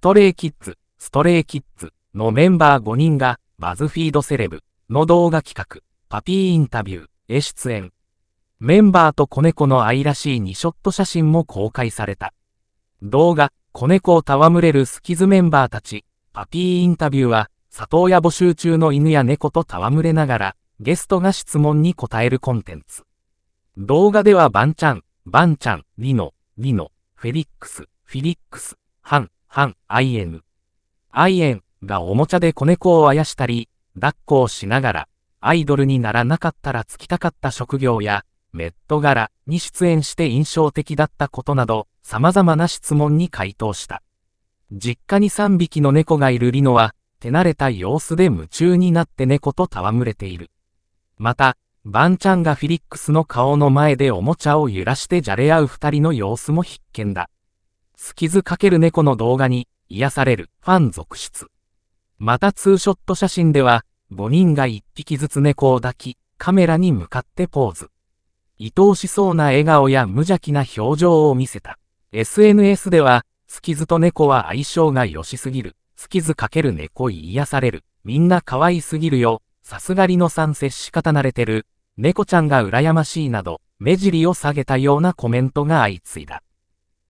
ストレイキッズ、ストレイキッズのメンバー5人が、バズフィードセレブの動画企画、パピーインタビューへ出演。メンバーと子猫の愛らしい2ショット写真も公開された。動画、子猫を戯れるスキズメンバーたち、パピーインタビューは、里親募集中の犬や猫と戯れながら、ゲストが質問に答えるコンテンツ。動画ではバンちゃん、バンちゃん、リノ、リノ、フェリックス、フィリックス、ハン、反アイエムアイエンがおもちゃで子猫をあやしたり、抱っこをしながら、アイドルにならなかったらつきたかった職業や、メット柄に出演して印象的だったことなど、様々な質問に回答した。実家に3匹の猫がいるリノは、手慣れた様子で夢中になって猫と戯れている。また、バンちゃんがフィリックスの顔の前でおもちゃを揺らしてじゃれ合う二人の様子も必見だ。スキズる猫の動画に癒されるファン続出。またツーショット写真では、5人が1匹ずつ猫を抱き、カメラに向かってポーズ。愛おしそうな笑顔や無邪気な表情を見せた。SNS では、スキズと猫は相性が良しすぎる。スキズる猫癒される。みんな可愛すぎるよ。さすがりのさん接し方慣れてる。猫ちゃんが羨ましいなど、目尻を下げたようなコメントが相次いだ。